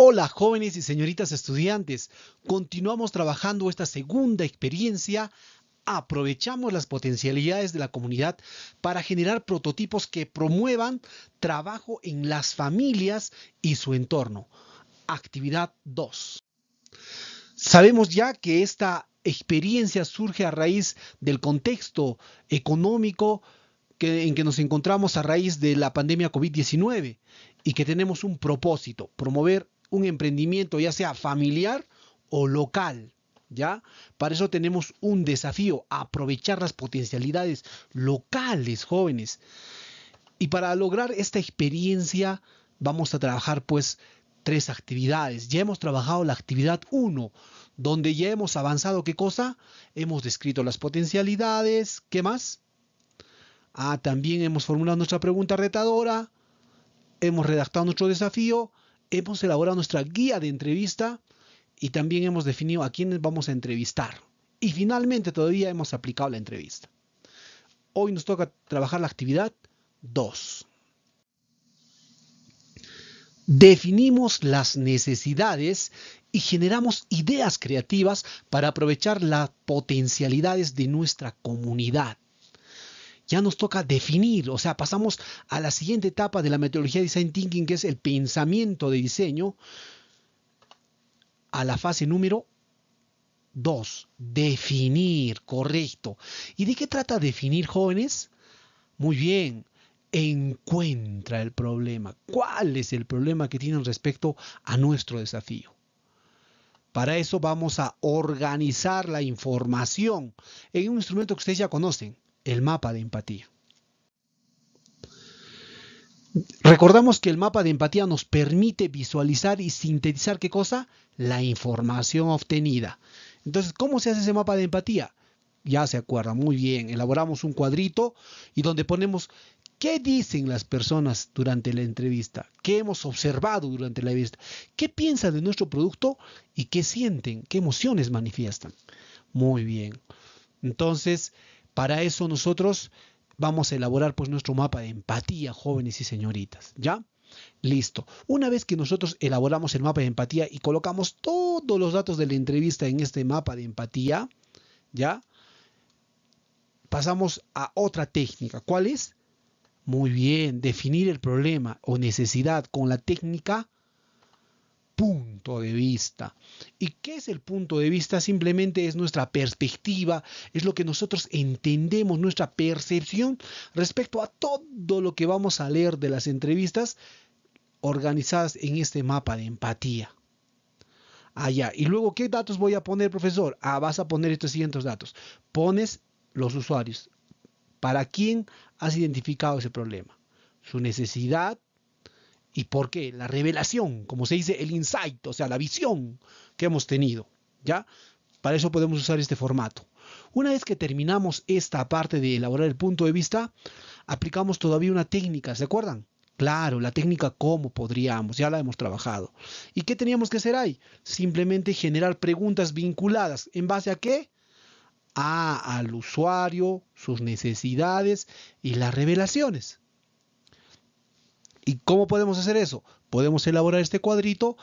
Hola jóvenes y señoritas estudiantes, continuamos trabajando esta segunda experiencia, aprovechamos las potencialidades de la comunidad para generar prototipos que promuevan trabajo en las familias y su entorno. Actividad 2. Sabemos ya que esta experiencia surge a raíz del contexto económico en que nos encontramos a raíz de la pandemia COVID-19 y que tenemos un propósito, promover un emprendimiento ya sea familiar o local. ¿Ya? Para eso tenemos un desafío, aprovechar las potencialidades locales, jóvenes. Y para lograr esta experiencia vamos a trabajar pues tres actividades. Ya hemos trabajado la actividad 1, donde ya hemos avanzado qué cosa? Hemos descrito las potencialidades, ¿qué más? Ah, también hemos formulado nuestra pregunta retadora, hemos redactado nuestro desafío hemos elaborado nuestra guía de entrevista y también hemos definido a quiénes vamos a entrevistar. Y finalmente todavía hemos aplicado la entrevista. Hoy nos toca trabajar la actividad 2. Definimos las necesidades y generamos ideas creativas para aprovechar las potencialidades de nuestra comunidad ya nos toca definir, o sea, pasamos a la siguiente etapa de la metodología de Design Thinking, que es el pensamiento de diseño, a la fase número 2, definir, correcto. ¿Y de qué trata definir, jóvenes? Muy bien, encuentra el problema. ¿Cuál es el problema que tienen respecto a nuestro desafío? Para eso vamos a organizar la información en un instrumento que ustedes ya conocen, el mapa de empatía. Recordamos que el mapa de empatía nos permite visualizar y sintetizar qué cosa? La información obtenida. Entonces, ¿cómo se hace ese mapa de empatía? Ya se acuerda, muy bien. Elaboramos un cuadrito y donde ponemos qué dicen las personas durante la entrevista, qué hemos observado durante la entrevista, qué piensan de nuestro producto y qué sienten, qué emociones manifiestan. Muy bien. Entonces, para eso nosotros vamos a elaborar pues nuestro mapa de empatía, jóvenes y señoritas, ¿ya? Listo. Una vez que nosotros elaboramos el mapa de empatía y colocamos todos los datos de la entrevista en este mapa de empatía, ¿ya? Pasamos a otra técnica. ¿Cuál es? Muy bien, definir el problema o necesidad con la técnica punto de vista. ¿Y qué es el punto de vista? Simplemente es nuestra perspectiva, es lo que nosotros entendemos, nuestra percepción respecto a todo lo que vamos a leer de las entrevistas organizadas en este mapa de empatía. Allá. Y luego, ¿qué datos voy a poner, profesor? Ah, vas a poner estos siguientes datos. Pones los usuarios. ¿Para quién has identificado ese problema? Su necesidad, ¿Y por qué? La revelación, como se dice, el insight, o sea, la visión que hemos tenido. ¿Ya? Para eso podemos usar este formato. Una vez que terminamos esta parte de elaborar el punto de vista, aplicamos todavía una técnica, ¿se acuerdan? Claro, la técnica cómo podríamos, ya la hemos trabajado. ¿Y qué teníamos que hacer ahí? Simplemente generar preguntas vinculadas. ¿En base a qué? A, al usuario, sus necesidades y las revelaciones. ¿Y cómo podemos hacer eso? Podemos elaborar este cuadrito,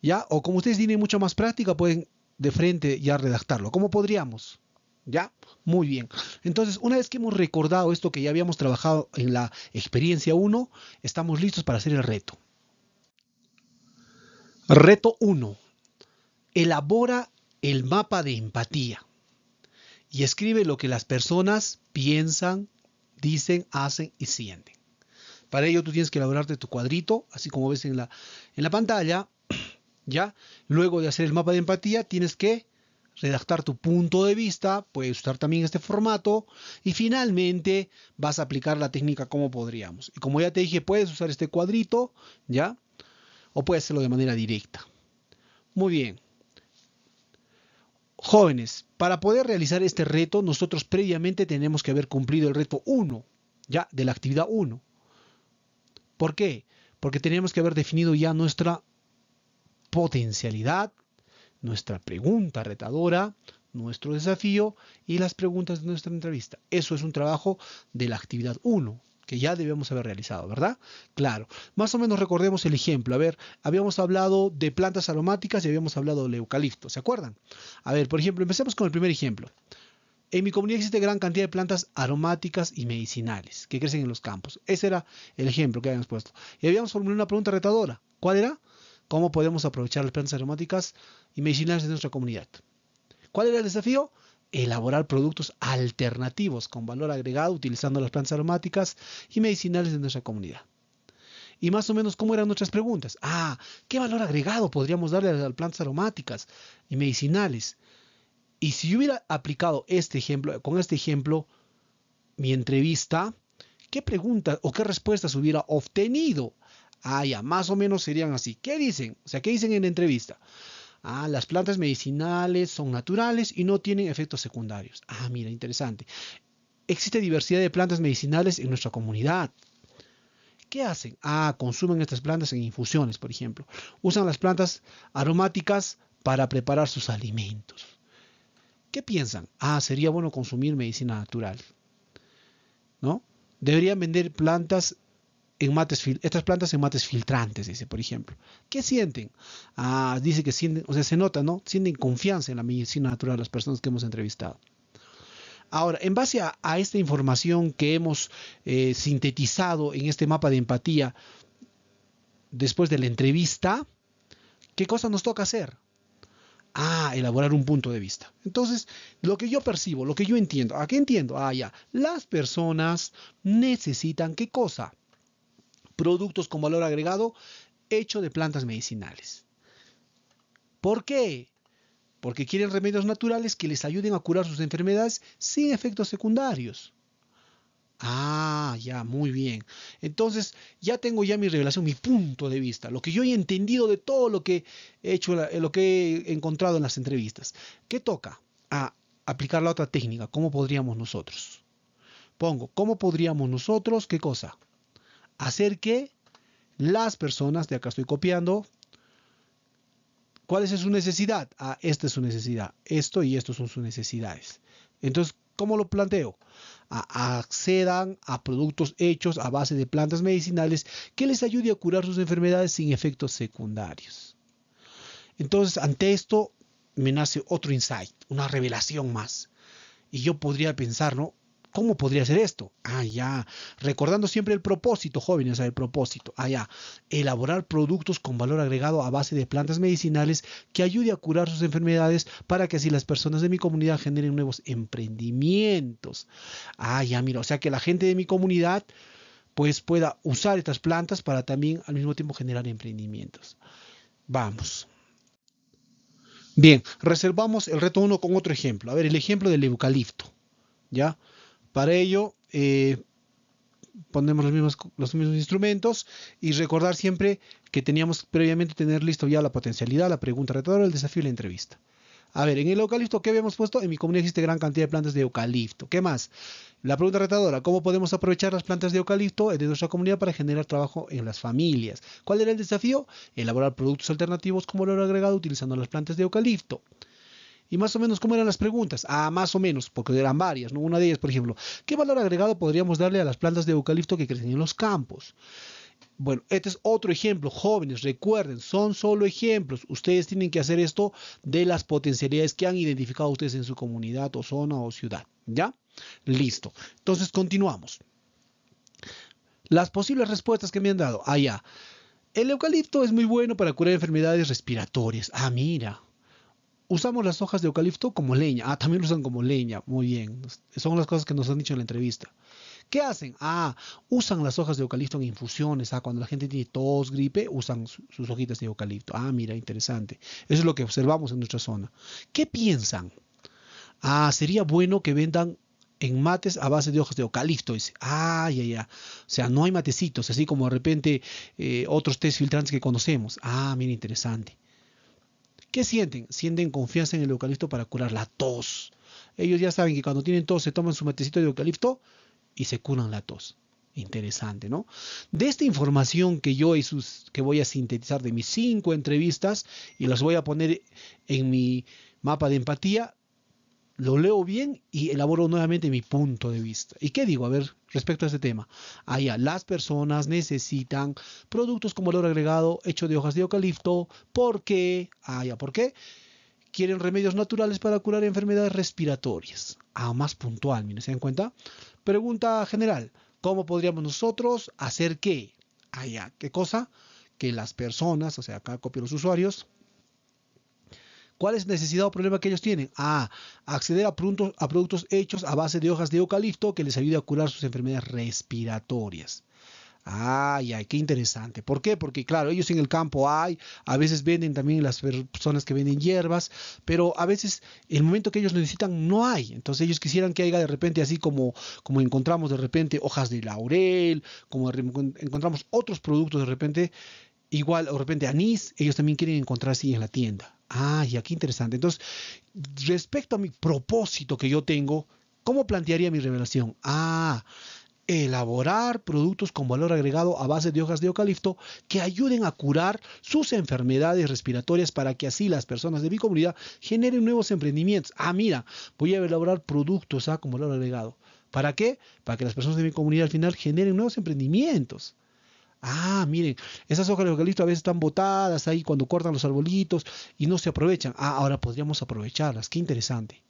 ¿ya? O como ustedes tienen mucha más práctica, pueden de frente ya redactarlo. ¿Cómo podríamos? ¿Ya? Muy bien. Entonces, una vez que hemos recordado esto que ya habíamos trabajado en la experiencia 1, estamos listos para hacer el reto. Reto 1. Elabora el mapa de empatía y escribe lo que las personas piensan, dicen, hacen y sienten. Para ello tú tienes que elaborarte tu cuadrito, así como ves en la, en la pantalla, ¿ya? Luego de hacer el mapa de empatía, tienes que redactar tu punto de vista, puedes usar también este formato y finalmente vas a aplicar la técnica como podríamos. Y como ya te dije, puedes usar este cuadrito, ¿ya? O puedes hacerlo de manera directa. Muy bien. Jóvenes, para poder realizar este reto, nosotros previamente tenemos que haber cumplido el reto 1, ya, de la actividad 1. ¿Por qué? Porque tenemos que haber definido ya nuestra potencialidad, nuestra pregunta retadora, nuestro desafío y las preguntas de nuestra entrevista. Eso es un trabajo de la actividad 1 que ya debemos haber realizado, ¿verdad? Claro. Más o menos recordemos el ejemplo. A ver, habíamos hablado de plantas aromáticas y habíamos hablado del eucalipto, ¿se acuerdan? A ver, por ejemplo, empecemos con el primer ejemplo. En mi comunidad existe gran cantidad de plantas aromáticas y medicinales que crecen en los campos. Ese era el ejemplo que habíamos puesto. Y habíamos formulado una pregunta retadora. ¿Cuál era? ¿Cómo podemos aprovechar las plantas aromáticas y medicinales de nuestra comunidad? ¿Cuál era el desafío? Elaborar productos alternativos con valor agregado utilizando las plantas aromáticas y medicinales de nuestra comunidad y más o menos cómo eran nuestras preguntas. Ah, ¿qué valor agregado podríamos darle a las plantas aromáticas y medicinales? Y si yo hubiera aplicado este ejemplo, con este ejemplo, mi entrevista, ¿qué preguntas o qué respuestas hubiera obtenido? Ah, ya, más o menos serían así. ¿Qué dicen? O sea, ¿qué dicen en la entrevista? Ah, las plantas medicinales son naturales y no tienen efectos secundarios. Ah, mira, interesante. Existe diversidad de plantas medicinales en nuestra comunidad. ¿Qué hacen? Ah, consumen estas plantas en infusiones, por ejemplo. Usan las plantas aromáticas para preparar sus alimentos. ¿Qué piensan? Ah, sería bueno consumir medicina natural. ¿No? Deberían vender plantas en mates, estas plantas en mates filtrantes, dice, por ejemplo. ¿Qué sienten? Ah, dice que sienten, o sea, se nota, ¿no? Sienten confianza en la medicina natural las personas que hemos entrevistado. Ahora, en base a, esta información que hemos eh, sintetizado en este mapa de empatía, después de la entrevista, ¿qué cosa nos toca hacer? a elaborar un punto de vista. Entonces, lo que yo percibo, lo que yo entiendo, ¿a qué entiendo? Ah, ya, las personas necesitan qué cosa? Productos con valor agregado hecho de plantas medicinales. ¿Por qué? Porque quieren remedios naturales que les ayuden a curar sus enfermedades sin efectos secundarios. Ah, ya, muy bien. Entonces, ya tengo ya mi revelación, mi punto de vista, lo que yo he entendido de todo lo que he hecho, lo que he encontrado en las entrevistas. ¿Qué toca? A aplicar la otra técnica. ¿Cómo podríamos nosotros? Pongo, ¿cómo podríamos nosotros? ¿Qué cosa? Hacer que las personas, de acá estoy copiando, ¿cuál es su necesidad? Ah, esta es su necesidad, esto y esto son sus necesidades. Entonces, ¿Cómo lo planteo? accedan a productos hechos a base de plantas medicinales que les ayude a curar sus enfermedades sin efectos secundarios. Entonces, ante esto me nace otro insight, una revelación más. Y yo podría pensar, ¿no? ¿Cómo podría ser esto? Ah, ya. Recordando siempre el propósito, jóvenes, el propósito. Ah, ya. Elaborar productos con valor agregado a base de plantas medicinales que ayude a curar sus enfermedades para que así las personas de mi comunidad generen nuevos emprendimientos. Ah, ya, mira. O sea, que la gente de mi comunidad pues pueda usar estas plantas para también al mismo tiempo generar emprendimientos. Vamos. Bien, reservamos el reto 1 con otro ejemplo. A ver, el ejemplo del eucalipto. ¿Ya? Para ello, eh, ponemos los mismos, instrumentos y recordar siempre que teníamos previamente tener listo ya la potencialidad, la pregunta retadora, el desafío y la entrevista. A ver, en el eucalipto, ¿qué habíamos puesto? En mi comunidad existe gran cantidad de plantas de eucalipto. ¿Qué más? La pregunta retadora, ¿cómo podemos aprovechar las plantas de eucalipto de nuestra comunidad para generar trabajo en las familias? ¿Cuál era el desafío? Elaborar productos alternativos como valor agregado utilizando las plantas de eucalipto. Y más o menos, ¿cómo eran las preguntas? Ah, más o menos, porque eran varias, ¿no? Una de ellas, por ejemplo, ¿qué valor agregado podríamos darle a las plantas de eucalipto que crecen en los campos? Bueno, este es otro ejemplo, jóvenes, recuerden, son solo ejemplos. Ustedes tienen que hacer esto de las potencialidades que han identificado ustedes en su comunidad o zona o ciudad. ¿Ya? Listo. Entonces continuamos. Las posibles respuestas que me han dado. Ah, ya. el eucalipto es muy bueno para curar enfermedades respiratorias. Ah, mira, usamos las hojas de eucalipto como leña. Ah, también lo usan como leña. Muy bien. Son las cosas que nos han dicho en la entrevista. ¿Qué hacen? Ah, usan las hojas de eucalipto en infusiones. Ah, cuando la gente tiene tos, gripe, usan sus hojitas de eucalipto. Ah, mira, interesante. Eso es lo que observamos en nuestra zona. ¿Qué piensan? Ah, sería bueno que vendan en mates a base de hojas de eucalipto. ah, ya, ya. O sea, no hay matecitos, así como de repente eh, otros test filtrantes que conocemos. Ah, mira, interesante. ¿Qué sienten? Sienten confianza en el eucalipto para curar la tos. Ellos ya saben que cuando tienen tos se toman su matecito de eucalipto y se curan la tos. Interesante, ¿no? De esta información que yo y sus, que voy a sintetizar de mis cinco entrevistas y las voy a poner en mi mapa de empatía, lo leo bien y elaboro nuevamente mi punto de vista. ¿Y qué digo? A ver, respecto a este tema. Allá, ah, las personas necesitan productos con valor agregado hecho de hojas de eucalipto. ¿Por qué? Ah, ¿por qué? Quieren remedios naturales para curar enfermedades respiratorias. Ah, más puntual, miren, ¿se dan cuenta? Pregunta general. ¿Cómo podríamos nosotros hacer qué? Allá, ah, ¿qué cosa? Que las personas, o sea, acá copio los usuarios, ¿Cuál es la necesidad o problema que ellos tienen? Ah, acceder a productos, hechos a base de hojas de eucalipto que les ayude a curar sus enfermedades respiratorias. Ay, ay, qué interesante. ¿Por qué? Porque claro, ellos en el campo hay, a veces venden también las personas que venden hierbas, pero a veces el momento que ellos necesitan no hay. Entonces ellos quisieran que haya de repente así como, como encontramos de repente hojas de laurel, como encontramos otros productos de repente, igual o de repente anís, ellos también quieren encontrar así en la tienda. Ah, y qué interesante. Entonces, respecto a mi propósito que yo tengo, ¿cómo plantearía mi revelación? Ah, elaborar productos con valor agregado a base de hojas de eucalipto que ayuden a curar sus enfermedades respiratorias para que así las personas de mi comunidad generen nuevos emprendimientos. Ah, mira, voy a elaborar productos ah, con valor agregado. ¿Para qué? Para que las personas de mi comunidad al final generen nuevos emprendimientos. Ah, miren, esas hojas de eucalipto a veces están botadas ahí cuando cortan los arbolitos y no se aprovechan. Ah, ahora podríamos aprovecharlas. Qué interesante.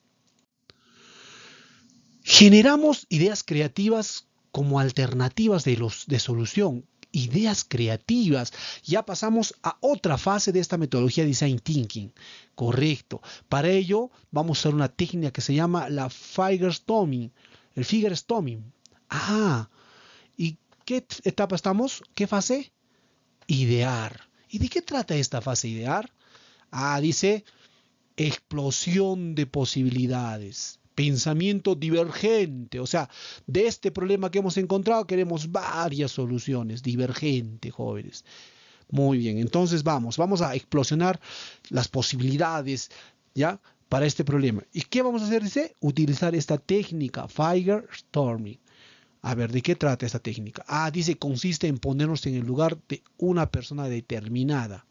Generamos ideas creativas como alternativas de, de solución, ideas creativas. Ya pasamos a otra fase de esta metodología de design thinking. Correcto. Para ello vamos a usar una técnica que se llama la storming, El storming. Ah, ¿Qué etapa estamos? ¿Qué fase? Idear. ¿Y de qué trata esta fase idear? Ah, dice explosión de posibilidades, pensamiento divergente, o sea, de este problema que hemos encontrado queremos varias soluciones divergente, jóvenes. Muy bien, entonces vamos, vamos a explosionar las posibilidades, ¿ya? Para este problema. ¿Y qué vamos a hacer? Dice, utilizar esta técnica, Firestorming. A ver, ¿de qué trata esta técnica? Ah, dice, consiste en ponernos en el lugar de una persona determinada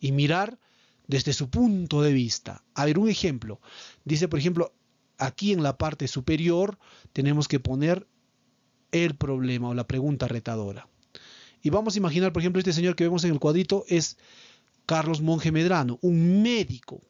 y mirar desde su punto de vista. A ver, un ejemplo. Dice, por ejemplo, aquí en la parte superior tenemos que poner el problema o la pregunta retadora. Y vamos a imaginar, por ejemplo, este señor que vemos en el cuadrito es Carlos Monge Medrano, un médico,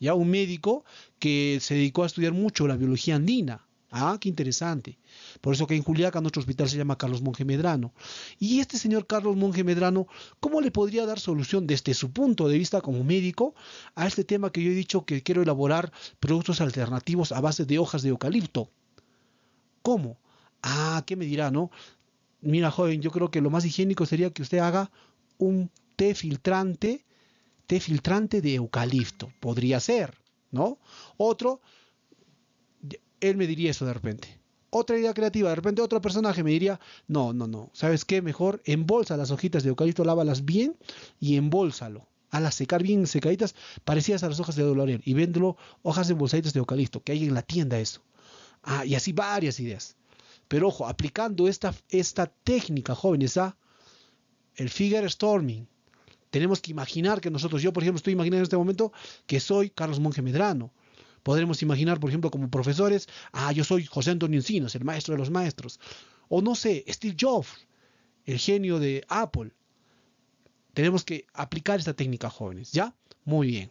ya un médico que se dedicó a estudiar mucho la biología andina. Ah, qué interesante. Por eso que en Juliaca nuestro hospital se llama Carlos Monge Medrano. Y este señor Carlos Monje Medrano, ¿cómo le podría dar solución desde su punto de vista como médico a este tema que yo he dicho que quiero elaborar productos alternativos a base de hojas de eucalipto? ¿Cómo? Ah, ¿qué me dirá, no? Mira, joven, yo creo que lo más higiénico sería que usted haga un té filtrante, té filtrante de eucalipto. Podría ser, ¿no? Otro, él me diría eso de repente. Otra idea creativa, de repente otro personaje me diría, no, no, no, ¿sabes qué? Mejor embolsa las hojitas de eucalipto, lávalas bien y A las secar bien secaditas, parecidas a las hojas de doloriel y véndelo hojas embolsaditas de eucalipto, que hay en la tienda eso. Ah, y así varias ideas. Pero ojo, aplicando esta, esta técnica, jóvenes, el figure storming, tenemos que imaginar que nosotros, yo por ejemplo estoy imaginando en este momento que soy Carlos Monge Medrano Podremos imaginar, por ejemplo, como profesores, ah, yo soy José Antonio Encinos, el maestro de los maestros. O no sé, Steve Jobs, el genio de Apple. Tenemos que aplicar esta técnica, jóvenes, ¿ya? Muy bien.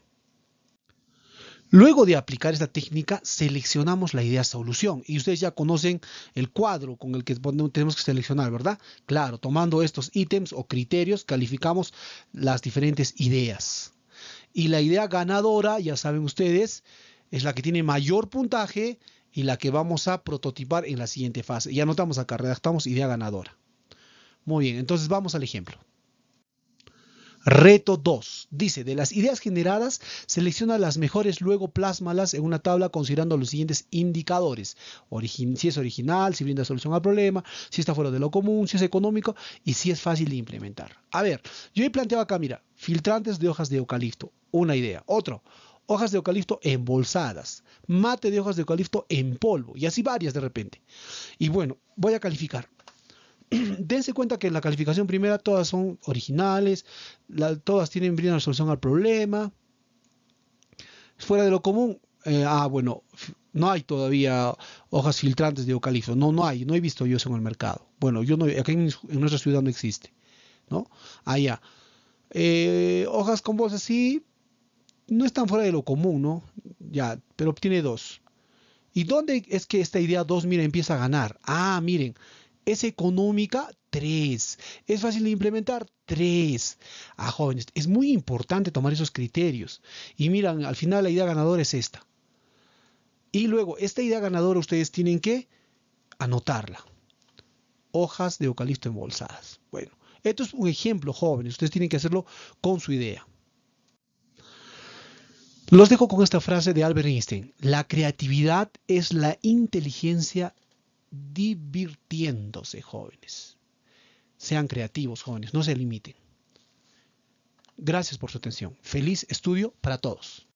Luego de aplicar esta técnica, seleccionamos la idea solución. Y ustedes ya conocen el cuadro con el que tenemos que seleccionar, ¿verdad? Claro, tomando estos ítems o criterios, calificamos las diferentes ideas. Y la idea ganadora, ya saben ustedes, es la que tiene mayor puntaje y la que vamos a prototipar en la siguiente fase. Y anotamos acá, redactamos idea ganadora. Muy bien, entonces vamos al ejemplo. Reto 2. Dice, de las ideas generadas, selecciona las mejores, luego plásmalas en una tabla considerando los siguientes indicadores. si es original, si brinda solución al problema, si está fuera de lo común, si es económico y si es fácil de implementar. A ver, yo he planteado acá, mira, filtrantes de hojas de eucalipto, una idea. Otro, hojas de eucalipto embolsadas, mate de hojas de eucalipto en polvo, y así varias de repente. Y bueno, voy a calificar. Dense cuenta que en la calificación primera todas son originales, todas tienen brindan solución al problema. Fuera de lo común, eh, ah, bueno, no hay todavía hojas filtrantes de eucalipto, no, no hay, no he visto yo eso en el mercado. Bueno, yo no, Aquí en, nuestra ciudad no existe, ¿no? Allá. Ah, eh, hojas con voz sí, no es tan fuera de lo común, ¿no? Ya, pero obtiene dos. ¿Y dónde es que esta idea dos, mira, empieza a ganar? Ah, miren, es económica tres. Es fácil de implementar tres. ah, jóvenes, es muy importante tomar esos criterios. Y miran, al final la idea ganadora es esta. Y luego, esta idea ganadora ustedes tienen que anotarla. Hojas de eucalipto embolsadas. Bueno, esto es un ejemplo, jóvenes. Ustedes tienen que hacerlo con su idea. Los dejo con esta frase de Albert Einstein. La creatividad es la inteligencia divirtiéndose, jóvenes. Sean creativos, jóvenes, no se limiten. Gracias por su atención. Feliz estudio para todos.